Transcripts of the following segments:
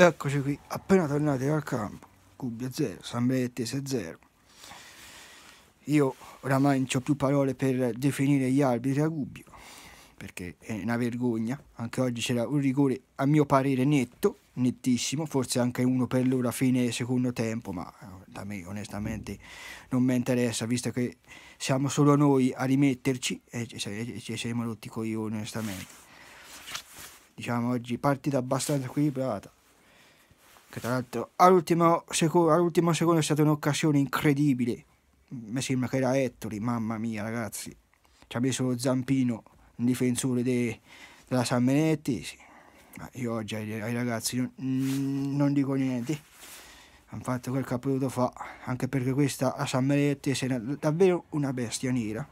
Eccoci qui, appena tornati dal campo, Cubbia 0, San Benedettese 0. Io oramai non ho più parole per definire gli arbitri a Gubbio, perché è una vergogna. Anche oggi c'era un rigore, a mio parere, netto, nettissimo, forse anche uno per loro a fine secondo tempo, ma eh, da me onestamente non mi interessa, visto che siamo solo noi a rimetterci e ci siamo rotti coglioni onestamente. Diciamo oggi partita abbastanza equilibrata che tra l'altro all'ultimo, seco- all'ultimo secondo è stata un'occasione incredibile. Mi sembra che era Ettoli, mamma mia ragazzi. Ci ha messo lo zampino, un difensore de- della San Benedettese. Ma io oggi ai, ai ragazzi non, non, dico niente. Hanno fatto quel che ha potuto fare, anche perché questa a San Benedettese è davvero una bestia nera.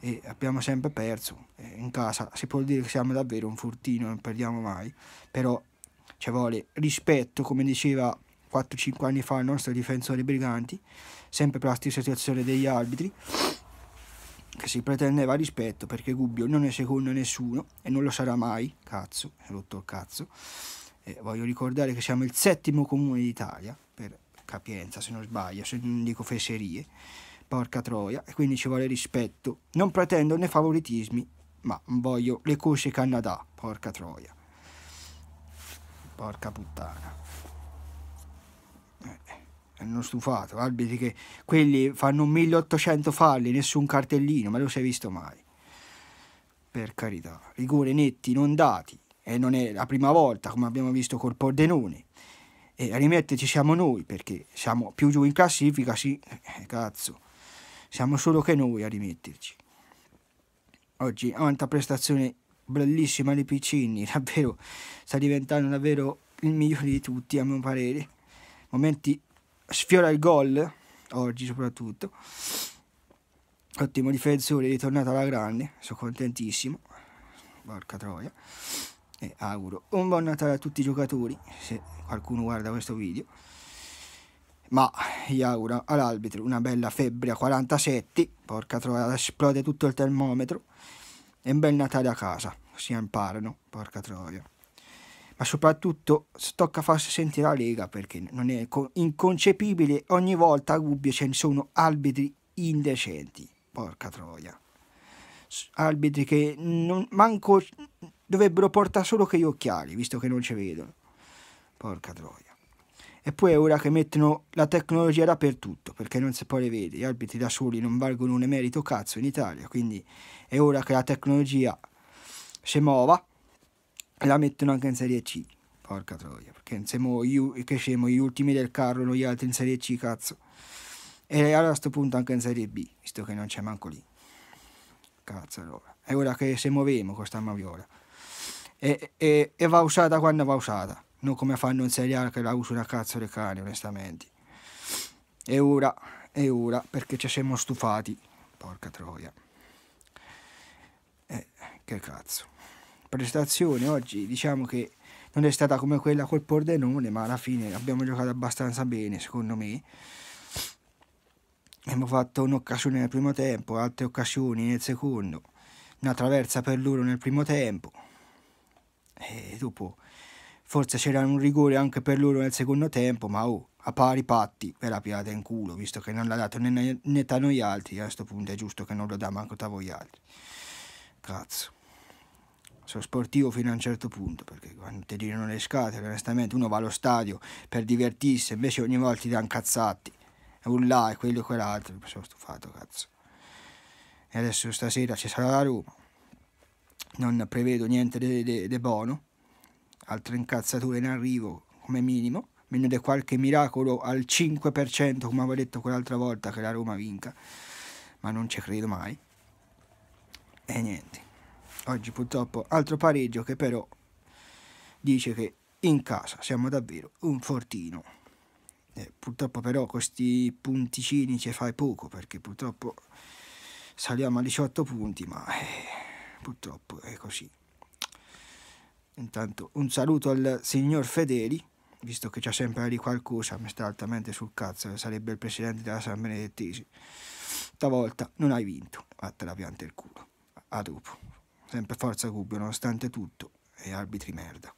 E abbiamo sempre perso. Eh, in casa si può dire che siamo davvero un furtino, non perdiamo mai. Però ci cioè, vuole rispetto, come diceva 4-5 anni fa il nostro difensore Briganti, sempre per la stessa situazione degli arbitri, che si pretendeva rispetto perché Gubbio non è secondo nessuno e non lo sarà mai, cazzo, è rotto il cazzo. Eh, voglio ricordare che siamo il settimo comune d'Italia, per capienza se non sbaglio, se non dico fesserie, porca troia, e quindi ci vuole rispetto. Non pretendo né favoritismi, ma voglio le cose Canada, porca troia. Porca puttana. Eh, hanno stufato, arbitri che quelli fanno 1800 falli, nessun cartellino, ma lo sei visto mai. Per carità, rigore netti non dati, e non è la prima volta come abbiamo visto col Pordenone. E a rimetterci siamo noi perché siamo più giù in classifica, sì, eh, cazzo, siamo solo che noi a rimetterci. Oggi avanti a prestazione bellissima le piccini, davvero sta diventando davvero il migliore di tutti a mio parere. Momenti sfiora il gol oggi soprattutto. Ottimo difensore, ritornato alla grande, sono contentissimo. Porca troia. E auguro un buon Natale a tutti i giocatori, se qualcuno guarda questo video. Ma gli auguro all'arbitro una bella febbre a 47, porca troia, esplode tutto il termometro. E un bel Natale a casa si imparano, porca troia. Ma soprattutto tocca farsi sentire la Lega perché non è inconcepibile, ogni volta a Gubbio ce ne sono arbitri indecenti, porca troia. Arbitri che non, manco dovrebbero portare solo che gli occhiali, visto che non ci vedono. Porca troia. E poi è ora che mettono la tecnologia dappertutto, perché non si può le vedere, gli arbitri da soli non valgono un emerito cazzo in Italia, quindi è ora che la tecnologia se muova e la mettono anche in Serie C. Porca troia, perché siamo, io, che siamo gli ultimi del carro, noi altri in Serie C, cazzo. E allora a questo punto anche in Serie B, visto che non c'è manco lì. Cazzo allora. È ora che se muoviamo con sta maviola. E, e, e, va usata quando va usata, non come fanno in Serie A che la usano a cazzo le cani, onestamente. E ora, e ora, perché ci siamo stufati. Porca troia. Eh che cazzo. Prestazione oggi diciamo che non è stata come quella col Pordenone, ma alla fine abbiamo giocato abbastanza bene, secondo me. Abbiamo fatto un'occasione nel primo tempo, altre occasioni nel secondo, una traversa per loro nel primo tempo. E dopo forse c'era un rigore anche per loro nel secondo tempo, ma oh, a pari patti ve la pirata in culo, visto che non l'ha dato né, né a noi altri, a questo punto è giusto che non lo dà manco a voi altri cazzo, sono sportivo fino a un certo punto, perché quando ti girano le scatole, onestamente, uno va allo stadio per divertirsi, invece ogni volta ti danno cazzatti, E un là, e quello e quell'altro, mi sono stufato, cazzo. E adesso stasera ci sarà la Roma, non prevedo niente di buono, altre incazzature in arrivo come minimo, meno di qualche miracolo al 5%, come avevo detto quell'altra volta che la Roma vinca, ma non ci credo mai. E niente, oggi purtroppo altro pareggio che però dice che in casa siamo davvero un fortino. Eh, purtroppo però questi punticini ci fai poco perché purtroppo saliamo a 18 punti ma eh, purtroppo è così. Intanto un saluto al signor Fedeli, visto che c'è sempre lì qualcosa, mi sta altamente sul cazzo, sarebbe il presidente della San Benedettese. Stavolta non hai vinto, te la pianta il culo. A dopo. Sempre forza Gubbio, nonostante tutto, e arbitri merda.